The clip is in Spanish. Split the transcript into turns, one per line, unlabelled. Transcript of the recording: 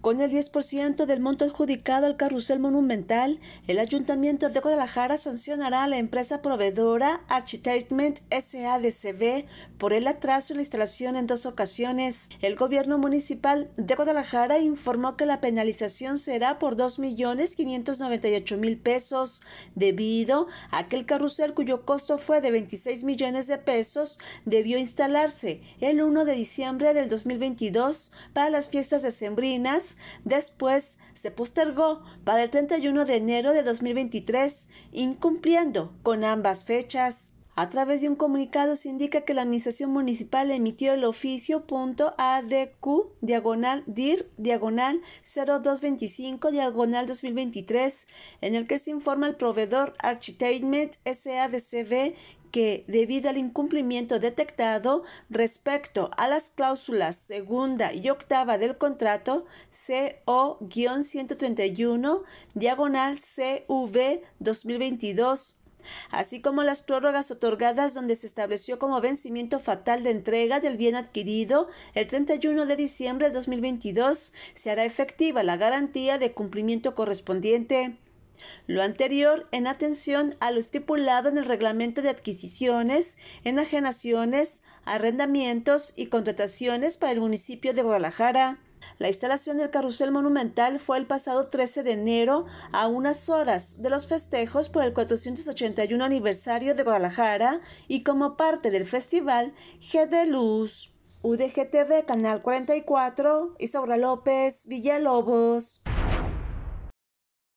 Con el 10% del monto adjudicado al carrusel monumental, el Ayuntamiento de Guadalajara sancionará a la empresa proveedora Architainment SADCB por el atraso en la instalación en dos ocasiones. El gobierno municipal de Guadalajara informó que la penalización será por 2.598.000 pesos, debido a que el carrusel cuyo costo fue de 26 millones de pesos debió instalarse el 1 de diciembre del 2022 para las fiestas decembrinas Después se postergó para el 31 de enero de 2023, incumpliendo con ambas fechas. A través de un comunicado se indica que la Administración Municipal emitió el oficio ADQ diagonal DIR diagonal 0225 diagonal 2023 en el que se informa al proveedor Architainment SADCB que, debido al incumplimiento detectado respecto a las cláusulas segunda y octava del contrato CO-131, diagonal CV 2022 así como las prórrogas otorgadas donde se estableció como vencimiento fatal de entrega del bien adquirido el 31 de diciembre de 2022, se hará efectiva la garantía de cumplimiento correspondiente. Lo anterior en atención a lo estipulado en el reglamento de adquisiciones, enajenaciones, arrendamientos y contrataciones para el municipio de Guadalajara. La instalación del carrusel monumental fue el pasado 13 de enero a unas horas de los festejos por el 481 aniversario de Guadalajara y como parte del festival G de Luz. UDGTV, Canal 44, Isaura López, Villalobos.